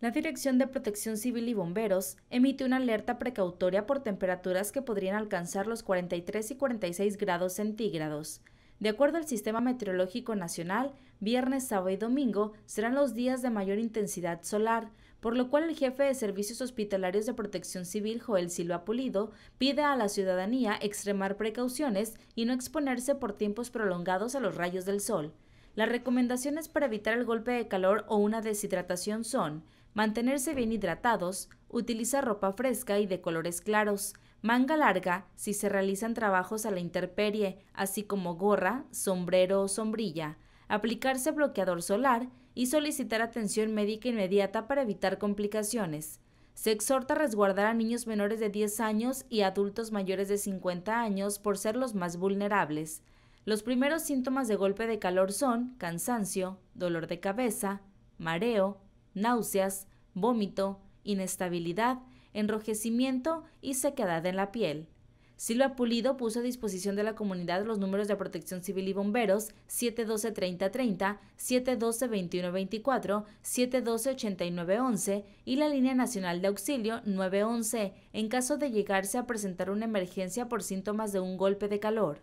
La Dirección de Protección Civil y Bomberos emite una alerta precautoria por temperaturas que podrían alcanzar los 43 y 46 grados centígrados. De acuerdo al Sistema Meteorológico Nacional, viernes, sábado y domingo serán los días de mayor intensidad solar, por lo cual el jefe de Servicios Hospitalarios de Protección Civil, Joel Silva Pulido, pide a la ciudadanía extremar precauciones y no exponerse por tiempos prolongados a los rayos del sol. Las recomendaciones para evitar el golpe de calor o una deshidratación son mantenerse bien hidratados, utilizar ropa fresca y de colores claros, manga larga si se realizan trabajos a la intemperie, así como gorra, sombrero o sombrilla, aplicarse bloqueador solar y solicitar atención médica inmediata para evitar complicaciones. Se exhorta a resguardar a niños menores de 10 años y adultos mayores de 50 años por ser los más vulnerables. Los primeros síntomas de golpe de calor son cansancio, dolor de cabeza, mareo, náuseas, vómito, inestabilidad, enrojecimiento y sequedad en la piel. Silva Pulido puso a disposición de la comunidad los números de Protección Civil y Bomberos 712-3030, 712-2124, 712-8911 y la Línea Nacional de Auxilio 911 en caso de llegarse a presentar una emergencia por síntomas de un golpe de calor.